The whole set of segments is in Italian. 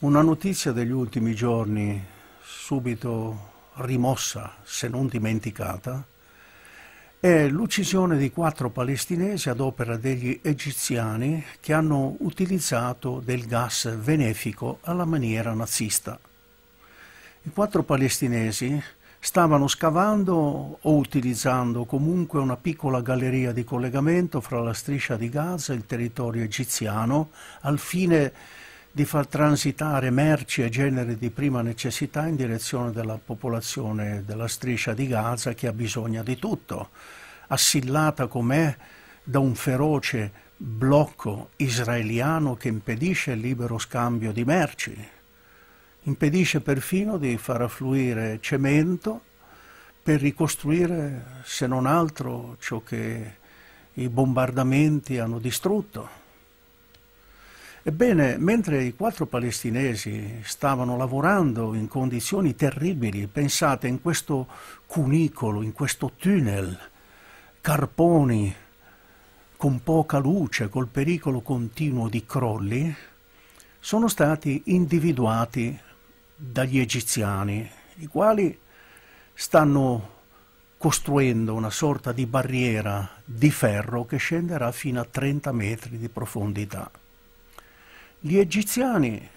Una notizia degli ultimi giorni, subito rimossa se non dimenticata, è l'uccisione di quattro palestinesi ad opera degli egiziani che hanno utilizzato del gas benefico alla maniera nazista. I quattro palestinesi stavano scavando o utilizzando comunque una piccola galleria di collegamento fra la striscia di Gaza e il territorio egiziano al fine di far transitare merci e generi di prima necessità in direzione della popolazione della striscia di Gaza che ha bisogno di tutto, assillata com'è da un feroce blocco israeliano che impedisce il libero scambio di merci, impedisce perfino di far affluire cemento per ricostruire, se non altro, ciò che i bombardamenti hanno distrutto. Ebbene, mentre i quattro palestinesi stavano lavorando in condizioni terribili, pensate in questo cunicolo, in questo tunnel, carponi, con poca luce, col pericolo continuo di crolli, sono stati individuati dagli egiziani, i quali stanno costruendo una sorta di barriera di ferro che scenderà fino a 30 metri di profondità. Gli egiziani,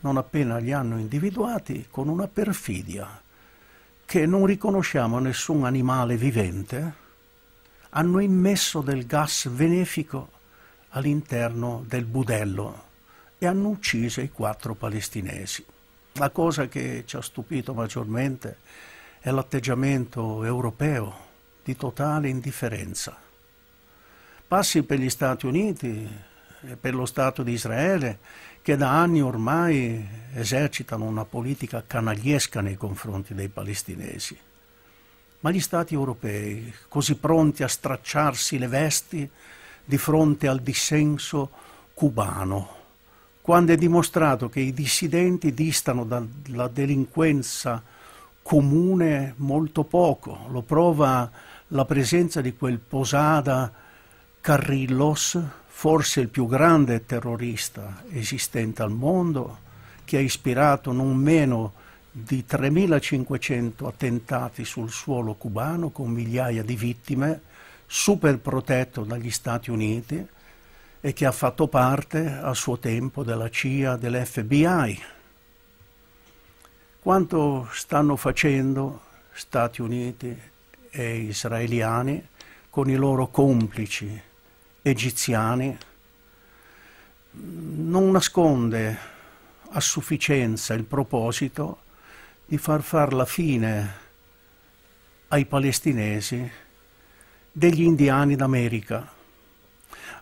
non appena li hanno individuati, con una perfidia che non riconosciamo nessun animale vivente, hanno immesso del gas benefico all'interno del budello e hanno ucciso i quattro palestinesi. La cosa che ci ha stupito maggiormente è l'atteggiamento europeo di totale indifferenza. Passi per gli Stati Uniti, eh, per lo Stato di Israele, che da anni ormai esercitano una politica canagliesca nei confronti dei palestinesi. Ma gli Stati europei, così pronti a stracciarsi le vesti di fronte al dissenso cubano, quando è dimostrato che i dissidenti distano dalla delinquenza comune molto poco, lo prova la presenza di quel Posada Carrillos, forse il più grande terrorista esistente al mondo, che ha ispirato non meno di 3.500 attentati sul suolo cubano con migliaia di vittime, super protetto dagli Stati Uniti e che ha fatto parte a suo tempo della CIA, dell'FBI. Quanto stanno facendo Stati Uniti e israeliani con i loro complici egiziani, non nasconde a sufficienza il proposito di far far la fine ai palestinesi degli indiani d'America.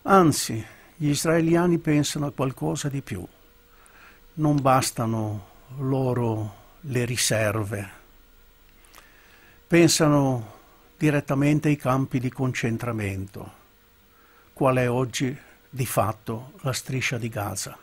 Anzi, gli israeliani pensano a qualcosa di più. Non bastano loro le riserve. Pensano direttamente ai campi di concentramento qual è oggi di fatto la striscia di Gaza.